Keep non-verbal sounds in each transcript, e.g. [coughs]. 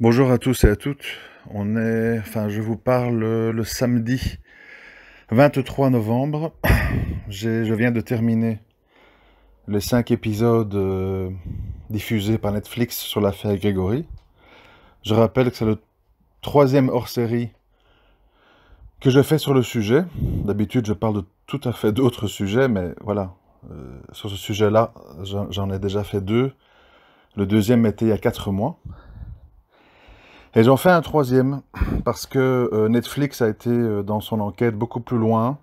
Bonjour à tous et à toutes. On est, enfin, je vous parle euh, le samedi 23 novembre. [coughs] je viens de terminer les cinq épisodes euh, diffusés par Netflix sur l'affaire Grégory. Je rappelle que c'est le troisième hors-série que je fais sur le sujet. D'habitude, je parle de tout à fait d'autres sujets, mais voilà, euh, sur ce sujet-là, j'en ai déjà fait deux. Le deuxième était il y a quatre mois. Et j'en fais un troisième, parce que euh, Netflix a été, euh, dans son enquête, beaucoup plus loin,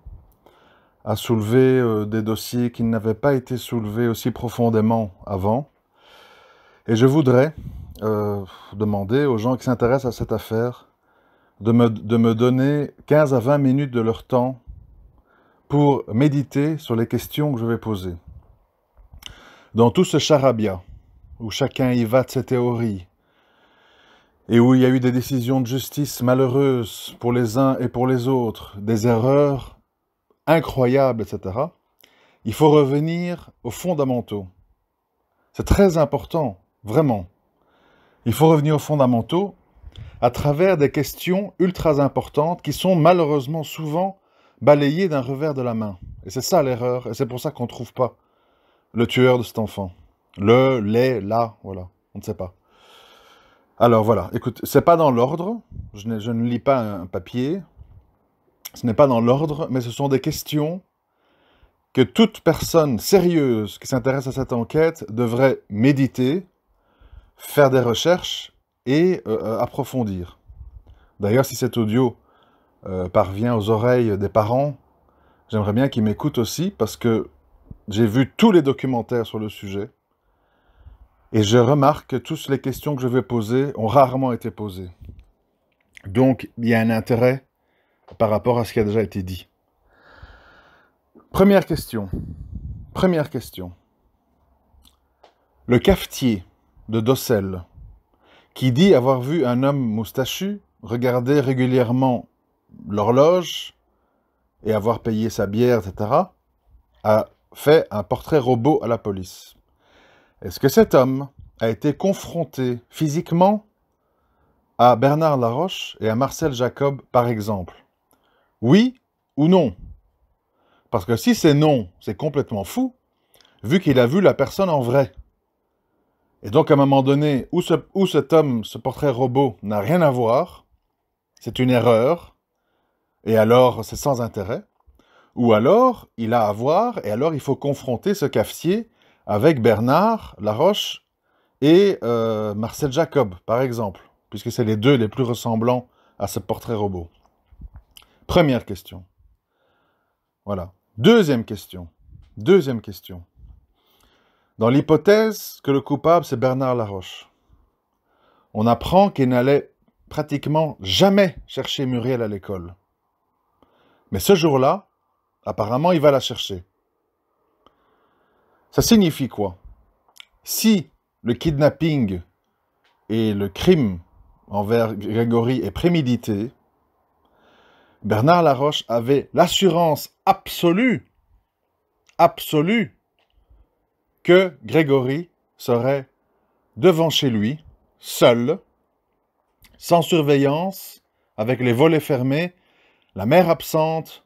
a soulevé euh, des dossiers qui n'avaient pas été soulevés aussi profondément avant. Et je voudrais demander aux gens qui s'intéressent à cette affaire de me, de me donner 15 à 20 minutes de leur temps pour méditer sur les questions que je vais poser. Dans tout ce charabia, où chacun y va de ses théories, et où il y a eu des décisions de justice malheureuses pour les uns et pour les autres, des erreurs incroyables, etc., il faut revenir aux fondamentaux. C'est très important, vraiment. Il faut revenir aux fondamentaux à travers des questions ultra importantes qui sont malheureusement souvent balayées d'un revers de la main. Et c'est ça l'erreur, et c'est pour ça qu'on ne trouve pas le tueur de cet enfant. Le, les, là, voilà, on ne sait pas. Alors voilà, écoute, c'est pas dans l'ordre, je, ne lis pas un papier, ce n'est pas dans l'ordre, mais ce sont des questions que toute personne sérieuse qui s'intéresse à cette enquête devrait méditer, faire des recherches et euh, euh, approfondir. D'ailleurs, si cet audio euh, parvient aux oreilles des parents, j'aimerais bien qu'ils m'écoutent aussi parce que j'ai vu tous les documentaires sur le sujet. Et je remarque que toutes les questions que je vais poser ont rarement été posées. Donc, il y a un intérêt par rapport à ce qui a déjà été dit. Première question. Première question. Le cafetier de Dossel, qui dit avoir vu un homme moustachu regarder régulièrement l'horloge et avoir payé sa bière, etc., a fait un portrait robot à la police. Est-ce que cet homme a été confronté physiquement à Bernard Laroche et à Marcel Jacob, par exemple Oui ou non Parce que si c'est non, c'est complètement fou, vu qu'il a vu la personne en vrai. Et donc, à un moment donné, où, ce, cet homme, ce portrait robot, n'a rien à voir, c'est une erreur, et alors c'est sans intérêt, ou alors il a à voir, et alors il faut confronter ce cafetier avec Bernard Laroche et euh, Marcel Jacob, par exemple, puisque c'est les deux les plus ressemblants à ce portrait robot. Première question. Voilà. Deuxième question. Deuxième question. Dans l'hypothèse que le coupable, c'est Bernard Laroche, on apprend qu'il n'allait pratiquement jamais chercher Muriel à l'école. Mais ce jour-là, apparemment, il va la chercher. Ça signifie quoi Si le kidnapping et le crime envers Grégory est prémédité, Bernard Laroche avait l'assurance absolue, absolue, que Grégory serait devant chez lui, seul, sans surveillance, avec les volets fermés, la mère absente,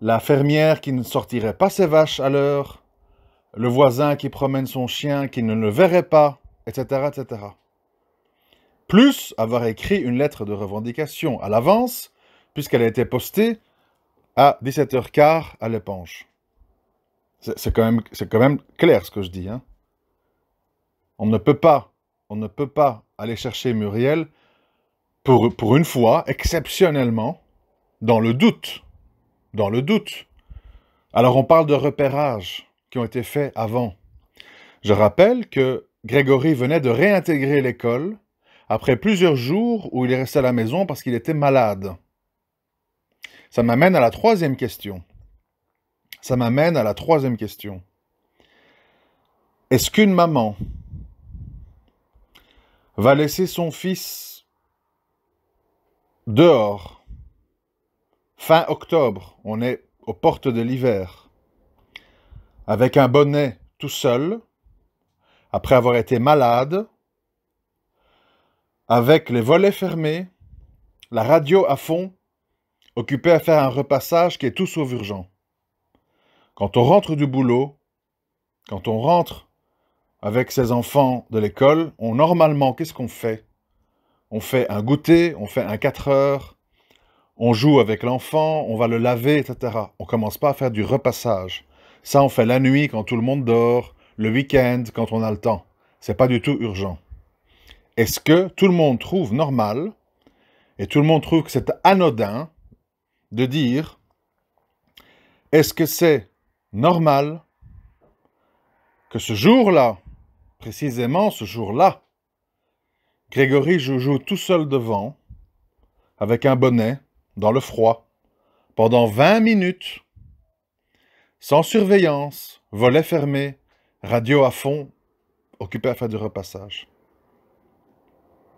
la fermière qui ne sortirait pas ses vaches à l'heure, le voisin qui promène son chien, qui ne le verrait pas, etc., etc. Plus avoir écrit une lettre de revendication à l'avance, puisqu'elle a été postée à 17h15 à l'éponge. C'est quand, même, quand même clair ce que je dis. Hein. On ne peut pas, on ne peut pas aller chercher Muriel pour, pour une fois, exceptionnellement, dans le doute. Dans le doute. Alors on parle de repérage ont été faits avant. Je rappelle que Grégory venait de réintégrer l'école après plusieurs jours où il est resté à la maison parce qu'il était malade. Ça m'amène à la troisième question. Ça m'amène à la troisième question. Est-ce qu'une maman va laisser son fils dehors fin octobre, on est aux portes de l'hiver, avec un bonnet tout seul, après avoir été malade, avec les volets fermés, la radio à fond, occupé à faire un repassage qui est tout sauf urgent. Quand on rentre du boulot, quand on rentre avec ses enfants de l'école, on normalement, qu'est-ce qu'on fait On fait un goûter, on fait un 4 heures, on joue avec l'enfant, on va le laver, etc. On commence pas à faire du repassage. Ça, on fait la nuit quand tout le monde dort, le week-end quand on a le temps. C'est pas du tout urgent. Est-ce que tout le monde trouve normal et tout le monde trouve que c'est anodin de dire est-ce que c'est normal que ce jour-là, précisément ce jour-là, Grégory joue tout seul devant, avec un bonnet, dans le froid, pendant 20 minutes, sans surveillance, volet fermé, radio à fond, occupé à faire du repassage.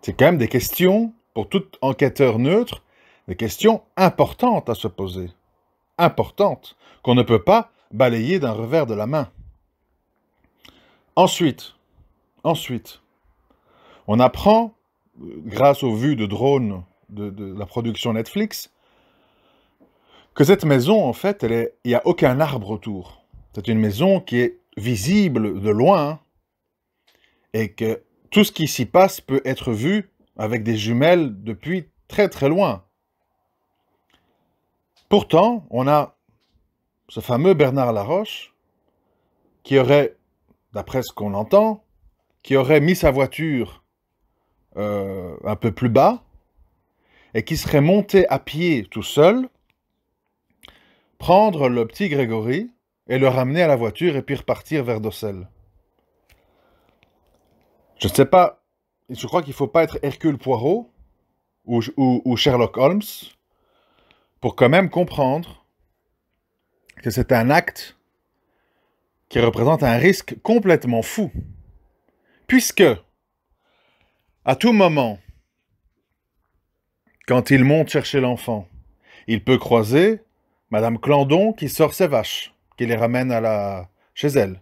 C'est quand même des questions, pour tout enquêteur neutre, des questions importantes à se poser. Importantes, qu'on ne peut pas balayer d'un revers de la main. Ensuite, ensuite, on apprend, euh, grâce aux vues de drones de la production Netflix, que cette maison, en fait, il n'y a aucun arbre autour. C'est une maison qui est visible de loin et que tout ce qui s'y passe peut être vu avec des jumelles depuis très très loin. Pourtant, on a ce fameux Bernard Laroche qui aurait, d'après ce qu'on entend, qui aurait mis sa voiture euh, un peu plus bas et qui serait monté à pied tout seul prendre le petit Grégory et le ramener à la voiture et puis repartir vers Dossel. Je ne sais pas, je crois qu'il ne faut pas être Hercule Poirot ou, Sherlock Holmes pour quand même comprendre que c'est un acte qui représente un risque complètement fou. Puisque, à tout moment, quand il monte chercher l'enfant, il peut croiser Madame Clandon qui sort ses vaches, qui les ramène à la... chez elle.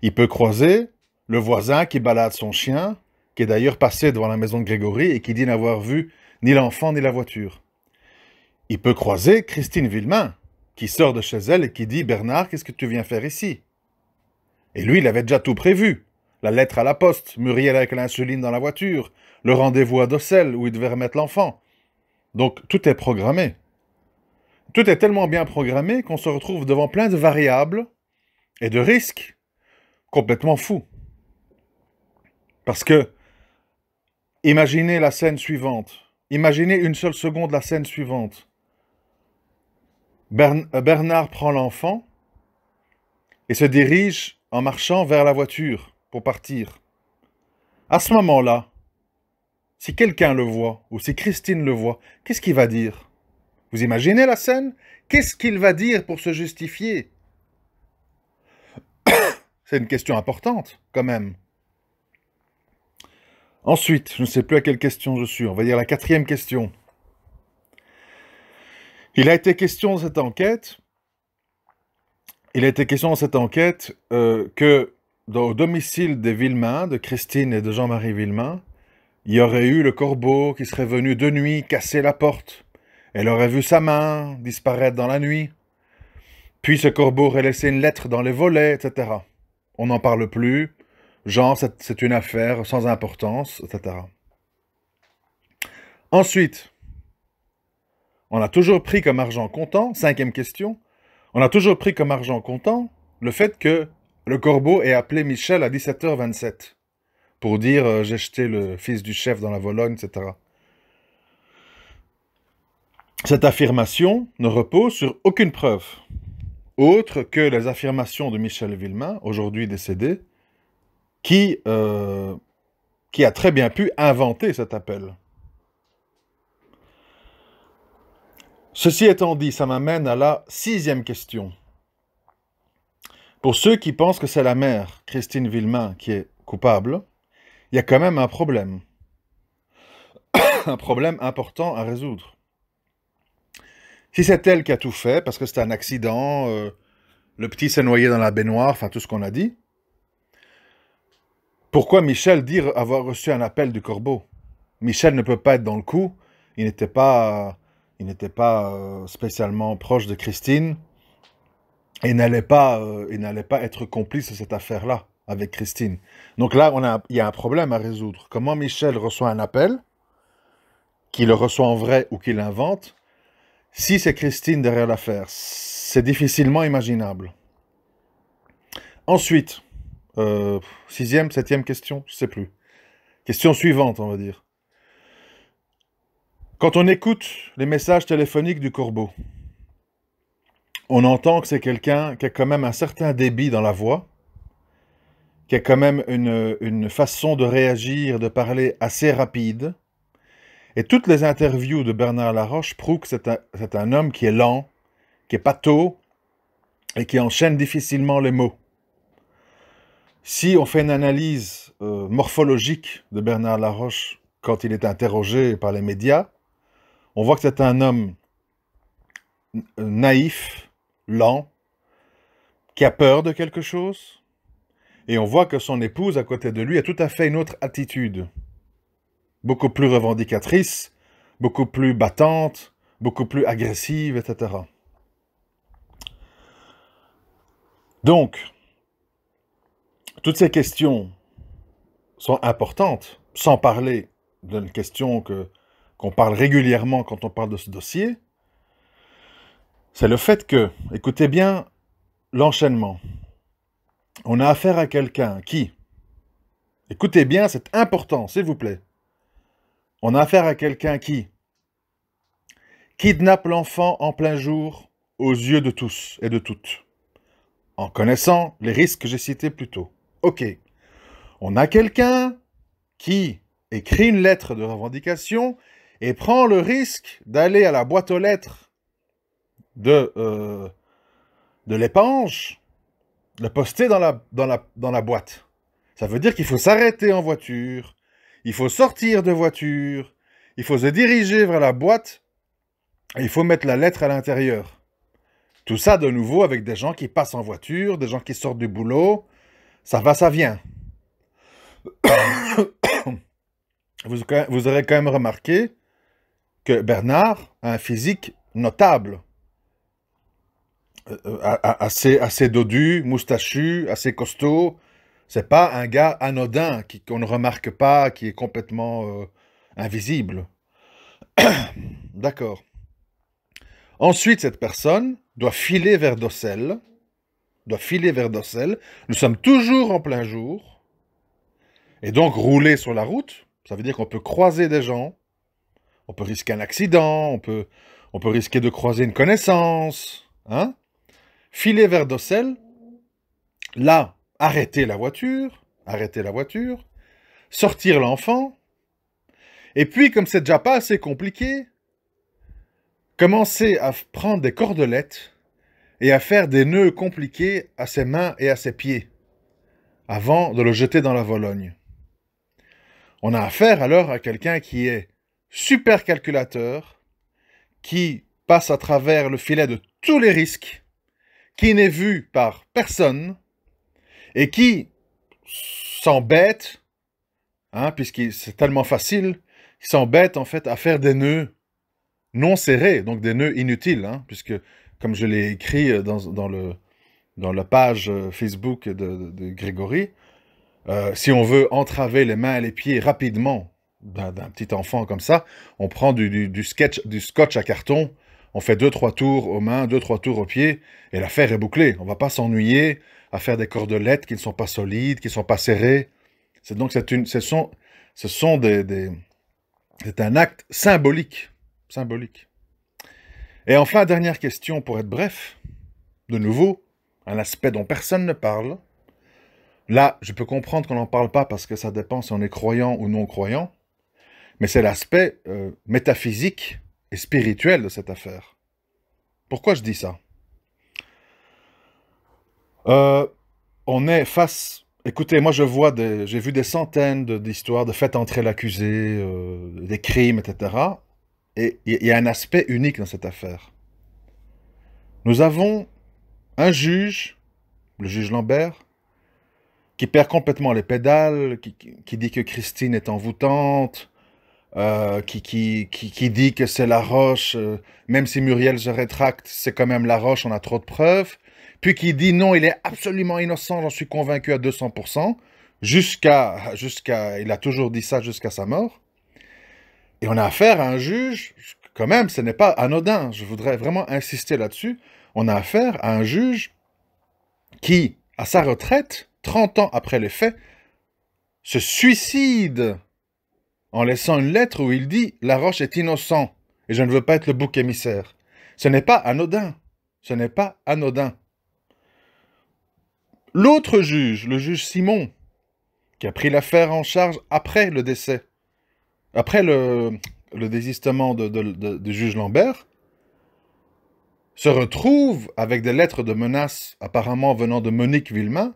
Il peut croiser le voisin qui balade son chien, qui est d'ailleurs passé devant la maison de Grégory et qui dit n'avoir vu ni l'enfant ni la voiture. Il peut croiser Christine Villemain, qui sort de chez elle et qui dit Bernard, qu'est-ce que tu viens faire ici Et lui, il avait déjà tout prévu. La lettre à la poste, Muriel avec l'insuline dans la voiture, le rendez-vous à Dossel où il devait remettre l'enfant. Donc tout est programmé tout est tellement bien programmé qu'on se retrouve devant plein de variables et de risques complètement fous. Parce que, imaginez la scène suivante, imaginez une seule seconde la scène suivante. Euh, Bernard prend l'enfant et se dirige en marchant vers la voiture pour partir. À ce moment-là, si quelqu'un le voit, ou si Christine le voit, qu'est-ce qu'il va dire vous imaginez la scène Qu'est-ce qu'il va dire pour se justifier [coughs] C'est une question importante, quand même. Ensuite, je ne sais plus à quelle question je suis, on va dire la quatrième question. Il a été question de cette enquête, il a été question dans cette enquête euh, que dans, au domicile des Villemain, de Christine et de Jean-Marie Villemain, il y aurait eu le corbeau qui serait venu de nuit casser la porte elle aurait vu sa main disparaître dans la nuit. Puis ce corbeau aurait laissé une lettre dans les volets, etc. On n'en parle plus. Genre, c'est une affaire sans importance, etc. Ensuite, on a toujours pris comme argent comptant, cinquième question, on a toujours pris comme argent comptant le fait que le corbeau ait appelé Michel à 17h27 pour dire euh, j'ai jeté le fils du chef dans la Vologne, etc. Cette affirmation ne repose sur aucune preuve, autre que les affirmations de Michel Villemin, aujourd'hui décédé, qui, euh, qui a très bien pu inventer cet appel. Ceci étant dit, ça m'amène à la sixième question. Pour ceux qui pensent que c'est la mère, Christine Villemin, qui est coupable, il y a quand même un problème. [coughs] un problème important à résoudre. Si c'est elle qui a tout fait, parce que c'était un accident, euh, le petit s'est noyé dans la baignoire, enfin tout ce qu'on a dit, pourquoi Michel dire avoir reçu un appel du corbeau Michel ne peut pas être dans le coup, il n'était pas, il n'était pas euh, spécialement proche de Christine et n'allait pas, il euh, n'allait pas être complice de cette affaire-là avec Christine. Donc là, on a, il y a un problème à résoudre. Comment Michel reçoit un appel, qu'il le reçoit en vrai ou qu'il l'invente, si c'est Christine derrière l'affaire, c'est difficilement imaginable. Ensuite, euh, sixième, septième question, je ne sais plus. Question suivante, on va dire. Quand on écoute les messages téléphoniques du corbeau, on entend que c'est quelqu'un qui a quand même un certain débit dans la voix, qui a quand même une façon de réagir, de parler assez rapide, et toutes les interviews de Bernard Laroche prouvent que c'est un, homme qui est lent, qui est pâteau et qui enchaîne difficilement les mots. Si on fait une analyse euh, morphologique de Bernard Laroche quand il est interrogé par les médias, on voit que c'est un homme naïf, lent, qui a peur de quelque chose, et on voit que son épouse à côté de lui a tout à fait une autre attitude beaucoup plus revendicatrice, beaucoup plus battante, beaucoup plus agressive, etc. Donc, toutes ces questions sont importantes, sans parler d'une question que, qu'on parle régulièrement quand on parle de ce dossier, c'est le fait que, écoutez bien l'enchaînement, on a affaire à quelqu'un qui, écoutez bien, c'est important, s'il vous plaît, on a affaire à quelqu'un qui kidnappe l'enfant en plein jour aux yeux de tous et de toutes, en connaissant les risques que j'ai cités plus tôt. Ok. On a quelqu'un qui écrit une lettre de revendication et prend le risque d'aller à la boîte aux lettres de, euh, de l'épanche, le poster dans la, dans la, dans la boîte. Ça veut dire qu'il faut s'arrêter en voiture, il faut sortir de voiture. Il faut se diriger vers la boîte. Et il faut mettre la lettre à l'intérieur. Tout ça de nouveau avec des gens qui passent en voiture, des gens qui sortent du boulot. Ça va, ça vient. [coughs] vous, aurez quand même remarqué que Bernard a un physique notable. Euh, euh, assez, assez dodu, moustachu, assez costaud, c'est pas un gars anodin qu'on ne remarque pas, qui est complètement euh, invisible. [coughs] D'accord. Ensuite, cette personne doit filer vers Dossel, doit filer vers Dossel. Nous sommes toujours en plein jour. Et donc, rouler sur la route, ça veut dire qu'on peut croiser des gens, on peut risquer un accident, on peut, on peut risquer de croiser une connaissance. Hein? Filer vers Dossel, là, arrêter la voiture, arrêter la voiture, sortir l'enfant, et puis comme c'est déjà pas assez compliqué, commencer à prendre des cordelettes et à faire des nœuds compliqués à ses mains et à ses pieds, avant de le jeter dans la Vologne. On a affaire alors à quelqu'un qui est super calculateur, qui passe à travers le filet de tous les risques, qui n'est vu par personne, et qui s'embêtent, hein, puisque c'est tellement facile, qui s'embêtent en fait à faire des nœuds non serrés, donc des nœuds inutiles, hein, puisque comme je l'ai écrit euh, dans, le, dans la page euh, Facebook de, Grégory, euh, si on veut entraver les mains et les pieds rapidement d'un petit enfant comme ça, on prend du, du, sketch, du scotch à carton on fait deux, trois tours aux mains, deux, trois tours aux pieds, et l'affaire est bouclée. On ne va pas s'ennuyer à faire des cordelettes qui ne sont pas solides, qui ne sont pas serrées. C'est donc c'est une, ce sont, ce sont des, c'est un acte symbolique, symbolique. Et enfin, dernière question pour être bref, de nouveau, un aspect dont personne ne parle. Là, je peux comprendre qu'on n'en parle pas parce que ça dépend si on est croyant ou non croyant, mais c'est l'aspect euh, métaphysique et spirituel de cette affaire. Pourquoi je dis ça euh, On est face... Écoutez, moi je vois J'ai vu des centaines d'histoires de faites entrer l'accusé, euh, des crimes, etc. Et il y a un aspect unique dans cette affaire. Nous avons un juge, le juge Lambert, qui perd complètement les pédales, qui, dit que Christine est envoûtante, euh, qui, qui, dit que c'est la roche, euh, même si Muriel se rétracte, c'est quand même la roche, on a trop de preuves, puis qui dit non, il est absolument innocent, j'en suis convaincu à 200%, jusqu'à, jusqu'à, il a toujours dit ça jusqu'à sa mort. Et on a affaire à un juge, quand même, ce n'est pas anodin, je voudrais vraiment insister là-dessus, on a affaire à un juge qui, à sa retraite, 30 ans après les faits, se suicide en laissant une lettre où il dit La roche est innocent et je ne veux pas être le bouc émissaire. Ce n'est pas anodin. Ce n'est pas anodin. L'autre juge, le juge Simon, qui a pris l'affaire en charge après le décès, après le, désistement du juge Lambert, se retrouve avec des lettres de menaces apparemment venant de Monique Villemain,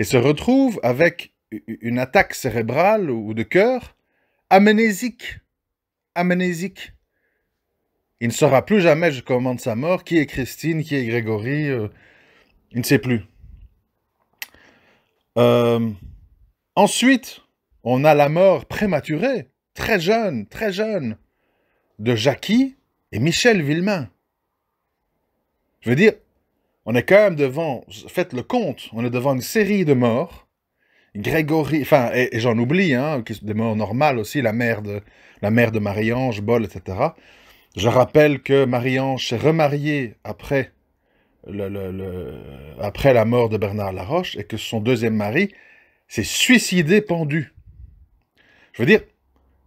et se retrouve avec une attaque cérébrale ou de cœur Amnésique. Amnésique. Il ne saura plus jamais je commande sa mort. Qui est Christine, qui est Grégory euh, Il ne sait plus. Euh, ensuite, on a la mort prématurée, très jeune, très jeune, de Jackie et Michel Villemain. Je veux dire, on est quand même devant, faites le compte, on est devant une série de morts Grégory, enfin, et, j'en oublie, hein, des mots normales aussi, la mère de, la mère de Marie-Ange, Bol, etc. Je rappelle que Marie-Ange s'est remariée après, le, après la mort de Bernard Laroche et que son deuxième mari s'est suicidé pendu. Je veux dire,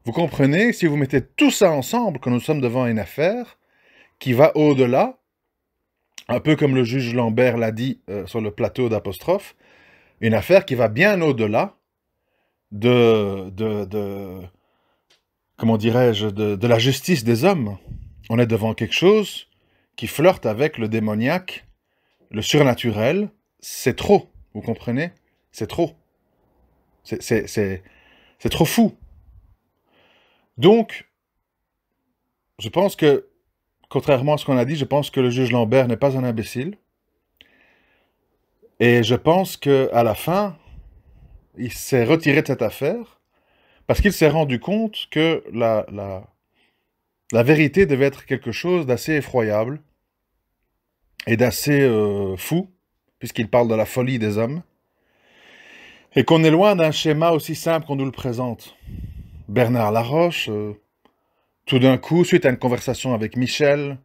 vous comprenez, si vous mettez tout ça ensemble, que nous sommes devant une affaire qui va au-delà, un peu comme le juge Lambert l'a dit euh, sur le plateau d'apostrophe, une affaire qui va bien au-delà de, de, comment dirais-je, de, la justice des hommes. On est devant quelque chose qui flirte avec le démoniaque, le surnaturel. C'est trop, vous comprenez C'est trop. C'est trop fou. Donc, je pense que, contrairement à ce qu'on a dit, je pense que le juge Lambert n'est pas un imbécile. Et je pense qu'à la fin, il s'est retiré de cette affaire parce qu'il s'est rendu compte que la, vérité devait être quelque chose d'assez effroyable et d'assez euh, fou, puisqu'il parle de la folie des hommes, et qu'on est loin d'un schéma aussi simple qu'on nous le présente. Bernard Laroche, euh, tout d'un coup, suite à une conversation avec Michel,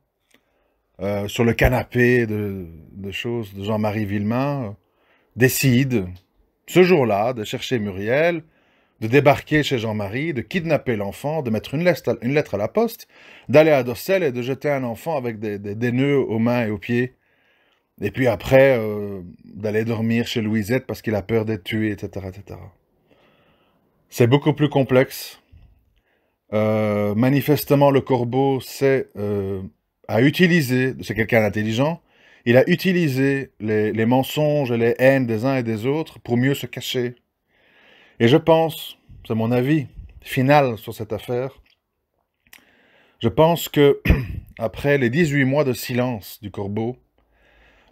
euh, sur le canapé de, choses de Jean-Marie Villemain, euh, décide, ce jour-là, de chercher Muriel, de débarquer chez Jean-Marie, de kidnapper l'enfant, de mettre une lettre, à, une lettre à la poste, d'aller à Dossel et de jeter un enfant avec des, nœuds aux mains et aux pieds. Et puis après, euh, d'aller dormir chez Louisette parce qu'il a peur d'être tué, etc. etc. C'est beaucoup plus complexe. manifestement, le corbeau sait a utilisé, c'est quelqu'un d'intelligent, il a utilisé les, mensonges et les haines des uns et des autres pour mieux se cacher. Et je pense, c'est mon avis final sur cette affaire, je pense que, [clears throat] après les 18 mois de silence du corbeau,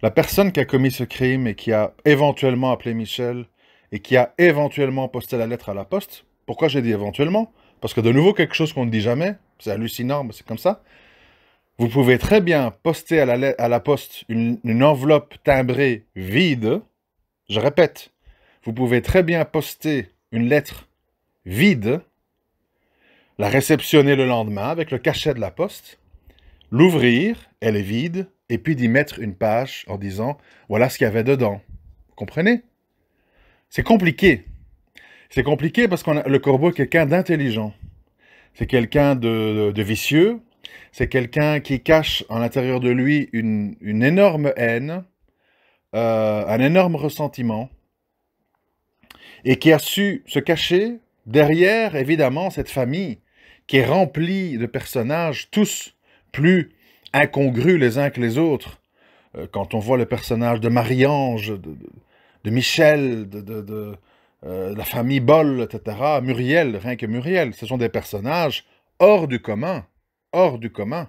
la personne qui a commis ce crime et qui a éventuellement appelé Michel et qui a éventuellement posté la lettre à la poste, pourquoi j'ai dit éventuellement Parce que de nouveau, quelque chose qu'on ne dit jamais, c'est hallucinant, mais c'est comme ça. Vous pouvez très bien poster à la, poste une, enveloppe timbrée vide. Je répète, vous pouvez très bien poster une lettre vide, la réceptionner le lendemain avec le cachet de la poste, l'ouvrir, elle est vide, et puis d'y mettre une page en disant voilà ce qu'il y avait dedans. Vous comprenez C'est compliqué. C'est compliqué parce que le corbeau est quelqu'un d'intelligent. C'est quelqu'un de, vicieux, c'est quelqu'un qui cache en l'intérieur de lui une, énorme haine, euh, un énorme ressentiment, et qui a su se cacher derrière, évidemment, cette famille qui est remplie de personnages, tous plus incongrus les uns que les autres. Euh, quand on voit le personnage de Marie-Ange, de, Michel, euh, de, la famille Boll, etc., Muriel, rien que Muriel, ce sont des personnages hors du commun hors du commun.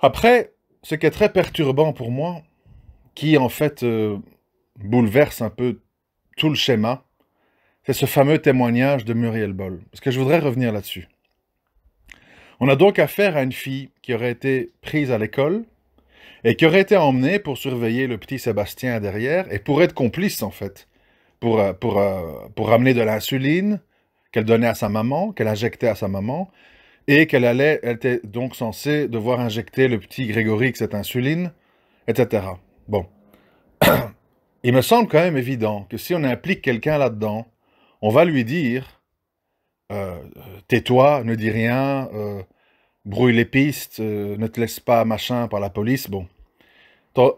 Après, ce qui est très perturbant pour moi, qui en fait euh, bouleverse un peu tout le schéma, c'est ce fameux témoignage de Muriel Boll, parce que je voudrais revenir là-dessus. On a donc affaire à une fille qui aurait été prise à l'école et qui aurait été emmenée pour surveiller le petit Sébastien derrière et pour être complice en fait, pour, euh, pour, pour, euh, pour ramener de l'insuline qu'elle donnait à sa maman, qu'elle injectait à sa maman, et qu'elle allait, elle était donc censée devoir injecter le petit Grégory cette insuline, etc. Bon. [clears throat] Il me semble quand même évident que si on implique quelqu'un là-dedans, on va lui dire euh, tais-toi, ne dis rien, euh, brouille les pistes, euh, ne te laisse pas machin par la police. Bon.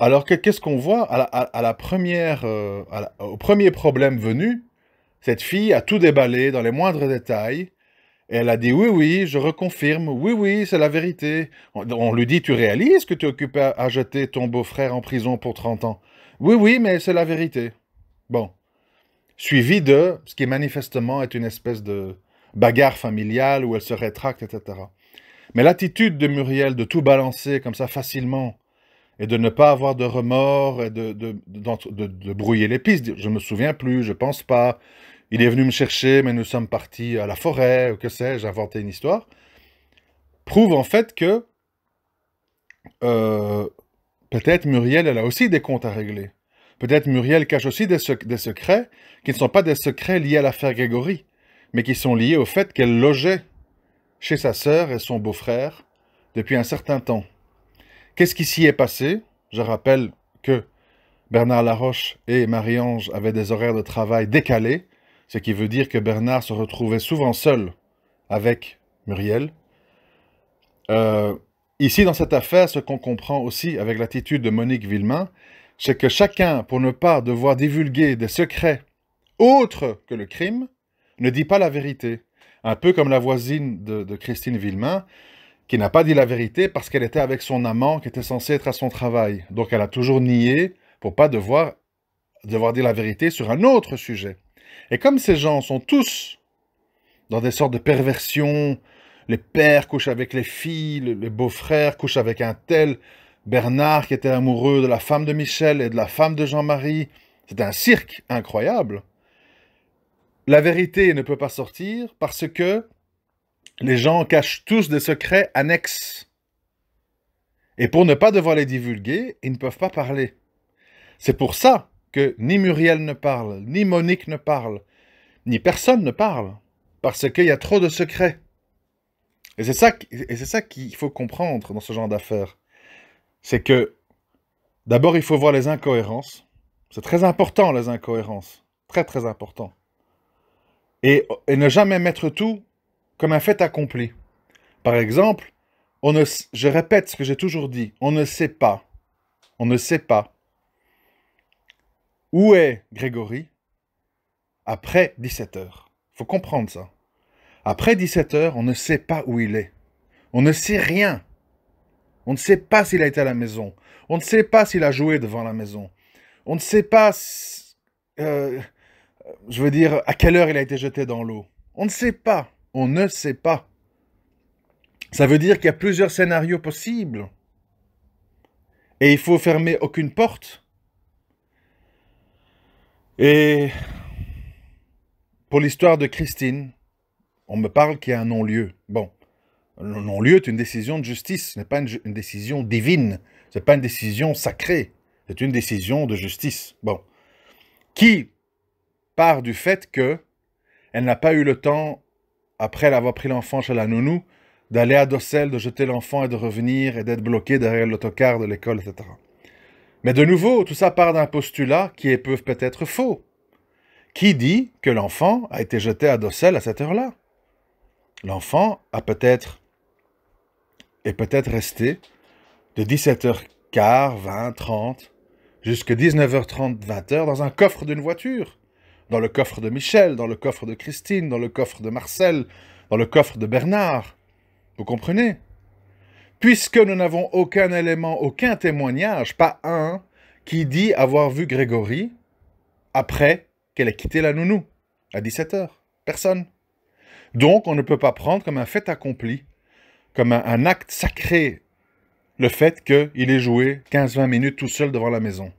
Alors qu'est-ce qu'on voit à la, première, au premier problème venu, cette fille a tout déballé dans les moindres détails, et elle a dit oui, oui, je reconfirme, oui, oui, c'est la vérité. On, lui dit, tu réalises que tu es à, jeter ton beau-frère en prison pour 30 ans Oui, oui, mais c'est la vérité. Bon. Suivi de ce qui manifestement est une espèce de bagarre familiale où elle se rétracte, etc. Mais l'attitude de Muriel de tout balancer comme ça facilement et de ne pas avoir de remords et de, brouiller les pistes, je ne me souviens plus, je ne pense pas, il est venu me chercher, mais nous sommes partis à la forêt, ou que sais-je, inventer une histoire, prouve en fait que euh, peut-être Muriel, elle a aussi des comptes à régler. Peut-être Muriel cache aussi des, des, secrets qui ne sont pas des secrets liés à l'affaire Grégory, mais qui sont liés au fait qu'elle logeait chez sa sœur et son beau-frère depuis un certain temps. Qu'est-ce qui s'y est passé Je rappelle que Bernard Laroche et Marie-Ange avaient des horaires de travail décalés, ce qui veut dire que Bernard se retrouvait souvent seul avec Muriel. Euh, ici, dans cette affaire, ce qu'on comprend aussi avec l'attitude de Monique Villemain, c'est que chacun, pour ne pas devoir divulguer des secrets autres que le crime, ne dit pas la vérité. Un peu comme la voisine de, Christine Villemain, qui n'a pas dit la vérité parce qu'elle était avec son amant qui était censé être à son travail. Donc elle a toujours nié pour ne pas devoir dire la vérité sur un autre sujet. Et comme ces gens sont tous dans des sortes de perversions, les pères couchent avec les filles, les beaux-frères couchent avec un tel, Bernard qui était amoureux de la femme de Michel et de la femme de Jean-Marie, c'est un cirque incroyable. La vérité ne peut pas sortir parce que les gens cachent tous des secrets annexes. Et pour ne pas devoir les divulguer, ils ne peuvent pas parler. C'est pour ça ni Muriel ne parle, ni Monique ne parle, ni personne ne parle, parce qu'il y a trop de secrets. Et c'est ça, et c'est ça qu'il faut comprendre dans ce genre d'affaires. C'est que, d'abord, il faut voir les incohérences. C'est très important, les incohérences. Très, très important. Et, ne jamais mettre tout comme un fait accompli. Par exemple, on je répète ce que j'ai toujours dit, on ne sait pas. On ne sait pas. Où est Grégory Après 17 heures. Faut comprendre ça. Après 17 heures, on ne sait pas où il est. On ne sait rien. On ne sait pas s'il a été à la maison. On ne sait pas s'il a joué devant la maison. On ne sait pas, euh, je veux dire, à quelle heure il a été jeté dans l'eau. On ne sait pas. On ne sait pas. Ça veut dire qu'il y a plusieurs scénarios possibles. Et il faut fermer aucune porte. Et pour l'histoire de Christine, on me parle qu'il y a un non-lieu. Bon, le non-lieu est une décision de justice, ce n'est pas une, décision divine, ce n'est pas une décision sacrée, c'est une décision de justice. Bon, qui part du fait que elle n'a pas eu le temps, après l'avoir pris l'enfant chez la nounou, d'aller à Dossel, de jeter l'enfant et de revenir et d'être bloquée derrière l'autocar de l'école, etc. Mais de nouveau, tout ça part d'un postulat qui est peut-être faux. Qui dit que l'enfant a été jeté à Dossel à cette heure-là L'enfant a peut-être est peut-être resté de 17h15, 20, 30 jusqu'à 19h30, 20h dans un coffre d'une voiture, dans le coffre de Michel, dans le coffre de Christine, dans le coffre de Marcel, dans le coffre de Bernard. Vous comprenez puisque nous n'avons aucun élément, aucun témoignage, pas un, qui dit avoir vu Grégory après qu'elle ait quitté la nounou, à 17h. Personne. Donc on ne peut pas prendre comme un fait accompli, comme un, acte sacré, le fait qu'il ait joué 15-20 minutes tout seul devant la maison.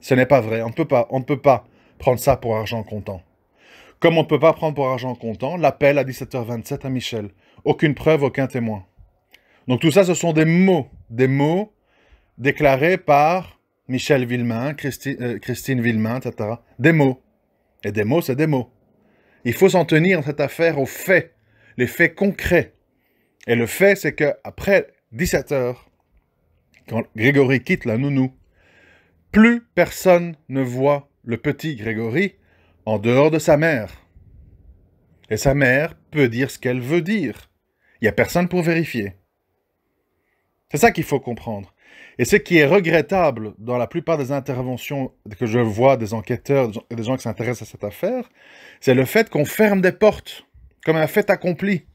Ce n'est pas vrai, on ne peut pas, on ne peut pas prendre ça pour argent comptant. Comme on ne peut pas prendre pour argent comptant l'appel à 17h27 à Michel. Aucune preuve, aucun témoin. Donc tout ça, ce sont des mots, des mots déclarés par Michel Villemin, euh, Christine Villemin, etc. Des mots. Et des mots, c'est des mots. Il faut s'en tenir, cette affaire, aux faits, les faits concrets. Et le fait, c'est que après 17 heures, quand Grégory quitte la nounou, plus personne ne voit le petit Grégory en dehors de sa mère. Et sa mère peut dire ce qu'elle veut dire. Il n'y a personne pour vérifier. C'est ça qu'il faut comprendre. Et ce qui est regrettable dans la plupart des interventions que je vois des enquêteurs et des gens qui s'intéressent à cette affaire, c'est le fait qu'on ferme des portes, comme un fait accompli.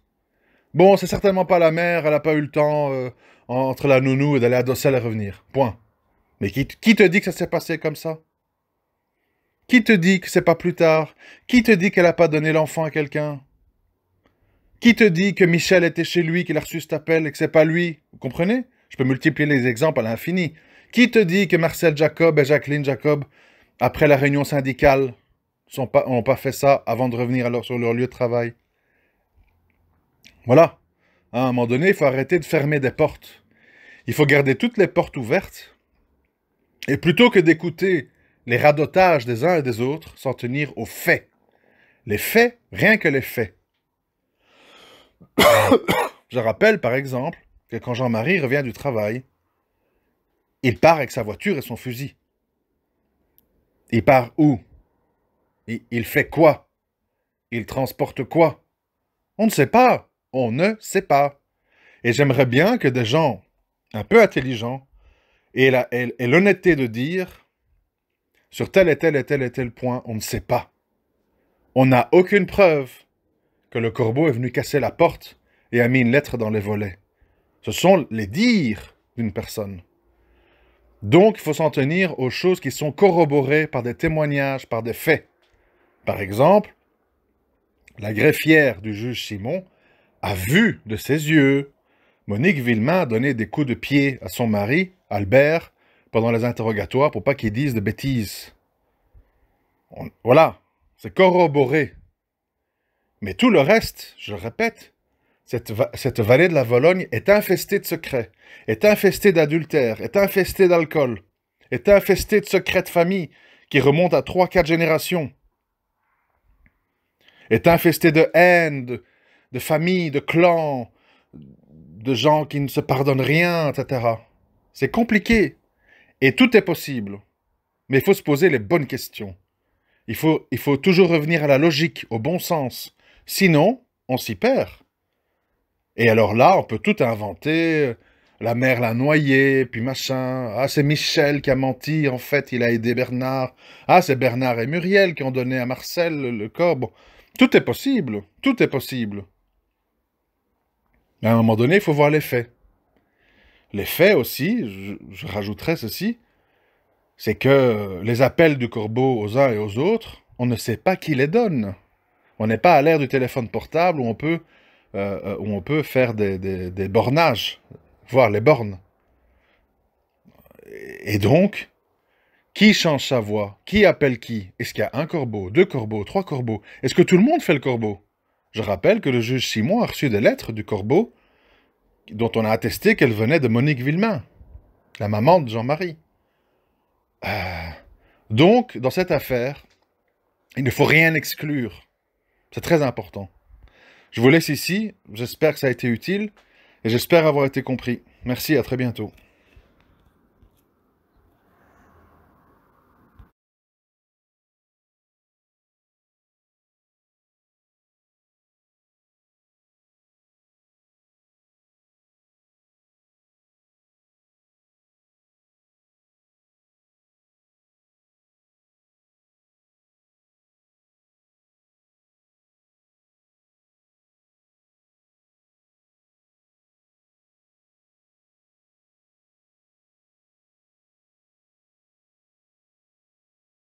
Bon, c'est certainement pas la mère, elle n'a pas eu le temps euh, entre la nounou et d'aller à Dossel et revenir. Point. Mais qui, qui te dit que ça s'est passé comme ça Qui te dit que c'est pas plus tard Qui te dit qu'elle n'a pas donné l'enfant à quelqu'un qui te dit que Michel était chez lui, qu'il a reçu cet appel et que c'est pas lui Vous comprenez Je peux multiplier les exemples à l'infini. Qui te dit que Marcel Jacob et Jacqueline Jacob, après la réunion syndicale, n'ont pas, fait ça avant de revenir alors sur leur lieu de travail Voilà. À un moment donné, il faut arrêter de fermer des portes. Il faut garder toutes les portes ouvertes. Et plutôt que d'écouter les radotages des uns et des autres, s'en tenir aux faits. Les faits, rien que les faits. [coughs] Je rappelle par exemple que quand Jean-Marie revient du travail, il part avec sa voiture et son fusil. Il part où il, fait quoi Il transporte quoi On ne sait pas. On ne sait pas. Et j'aimerais bien que des gens un peu intelligents aient l'honnêteté de dire sur tel et tel et tel et tel point, on ne sait pas. On n'a aucune preuve que le corbeau est venu casser la porte et a mis une lettre dans les volets. Ce sont les dires d'une personne. Donc, il faut s'en tenir aux choses qui sont corroborées par des témoignages, par des faits. Par exemple, la greffière du juge Simon a vu de ses yeux Monique Villemain donner des coups de pied à son mari, Albert, pendant les interrogatoires pour pas qu'il dise de bêtises. voilà, c'est corroboré. Mais tout le reste, je le répète, cette, vallée de la Vologne est infestée de secrets, est infestée d'adultères, est infestée d'alcool, est infestée de secrets de famille qui remontent à trois, quatre générations, est infestée de haine, de, famille, familles, de clans, de gens qui ne se pardonnent rien, etc. C'est compliqué. Et tout est possible. Mais il faut se poser les bonnes questions. Il faut, il faut toujours revenir à la logique, au bon sens. Sinon, on s'y perd. Et alors là, on peut tout inventer. Euh, la mère l'a noyé, puis machin. Ah, c'est Michel qui a menti, en fait, il a aidé Bernard. Ah, c'est Bernard et Muriel qui ont donné à Marcel le corps. tout est possible, tout est possible. Mais à un moment donné, il faut voir les faits. Les faits aussi, je, je rajouterais ceci, c'est que les appels du corbeau aux uns et aux autres, on ne sait pas qui les donne. On n'est pas à l'ère du téléphone portable où on peut, euh, euh, où on peut faire des, bornages, voir les bornes. Et donc, qui change sa voix Qui appelle qui Est-ce qu'il y a un corbeau, deux corbeaux, trois corbeaux Est-ce que tout le monde fait le corbeau Je rappelle que le juge Simon a reçu des lettres du corbeau dont on a attesté qu'elles venaient de Monique Villemain, la maman de Jean-Marie. Euh, donc, dans cette affaire, il ne faut rien exclure. C'est très important. Je vous laisse ici, j'espère que ça a été utile et j'espère avoir été compris. Merci, à très bientôt.